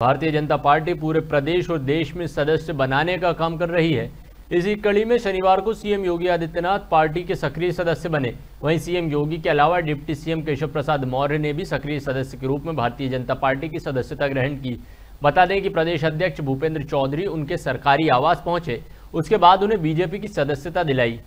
भारतीय जनता पार्टी पूरे प्रदेश और देश में सदस्य बनाने का काम कर रही है इसी कड़ी में शनिवार को सीएम योगी आदित्यनाथ पार्टी के सक्रिय सदस्य बने वहीं सीएम योगी के अलावा डिप्टी सीएम केशव प्रसाद मौर्य ने भी सक्रिय सदस्य के रूप में भारतीय जनता पार्टी की सदस्यता ग्रहण की बता दें कि प्रदेश अध्यक्ष भूपेंद्र चौधरी उनके सरकारी आवास पहुंचे उसके बाद उन्हें बीजेपी की सदस्यता दिलाई